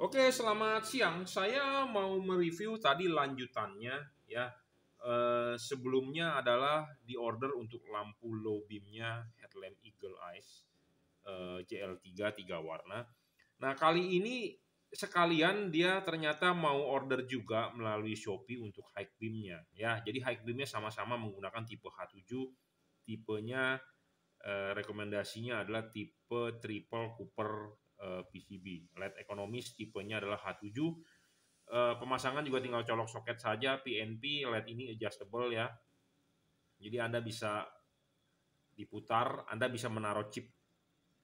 Oke, selamat siang. Saya mau mereview tadi lanjutannya ya. E, sebelumnya adalah di order untuk lampu low beamnya headlamp Eagle Eyes cl eh, JL3 tiga warna. Nah, kali ini sekalian dia ternyata mau order juga melalui Shopee untuk high beamnya ya. Jadi high beamnya sama-sama menggunakan tipe H7, tipenya e, rekomendasinya adalah tipe triple Cooper Eh, PCB. LED ekonomis tipenya adalah H7. Eh, pemasangan juga tinggal colok soket saja, PNP, LED ini adjustable ya. Jadi Anda bisa diputar, Anda bisa menaruh chip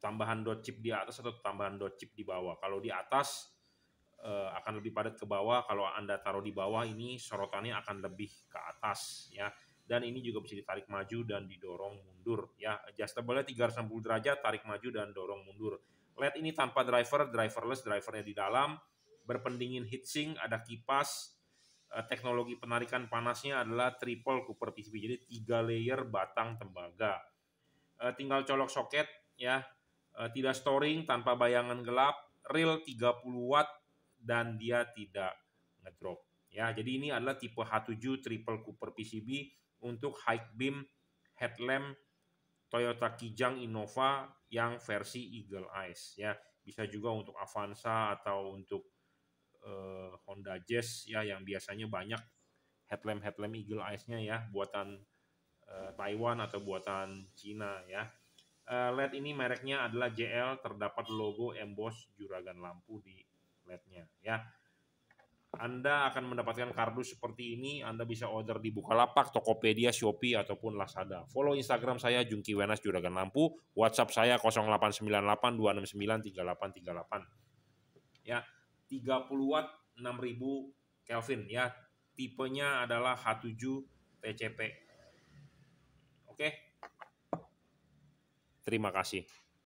tambahan dot chip di atas atau tambahan dot chip di bawah. Kalau di atas eh, akan lebih padat ke bawah, kalau Anda taruh di bawah ini sorotannya akan lebih ke atas ya dan ini juga bisa ditarik maju dan didorong mundur ya adjustable-nya 360 derajat tarik maju dan dorong mundur LED ini tanpa driver, driverless, drivernya di dalam, berpendingin heatsink, ada kipas, eh, teknologi penarikan panasnya adalah triple Cooper PCB, jadi tiga layer batang tembaga. Eh, tinggal colok soket ya, eh, tidak storing, tanpa bayangan gelap, real 30 watt dan dia tidak ngedrop. Ya, jadi ini adalah tipe H7 triple Cooper PCB untuk high beam headlamp Toyota Kijang Innova yang versi Eagle Eyes ya bisa juga untuk Avanza atau untuk uh, Honda Jazz ya yang biasanya banyak headlamp headlamp Eagle Eyes-nya ya buatan uh, Taiwan atau buatan Cina ya uh, LED ini mereknya adalah JL terdapat logo emboss juragan lampu di LED-nya ya anda akan mendapatkan kardus seperti ini. Anda bisa order di Bukalapak, Tokopedia, Shopee, ataupun Lazada. Follow Instagram saya, Jungki Wenas Juragan Lampu. WhatsApp saya 0898-269-3838. Ya, 30 watt 6000 Kelvin ya. Tipenya adalah H7 TCP. Oke. Terima kasih.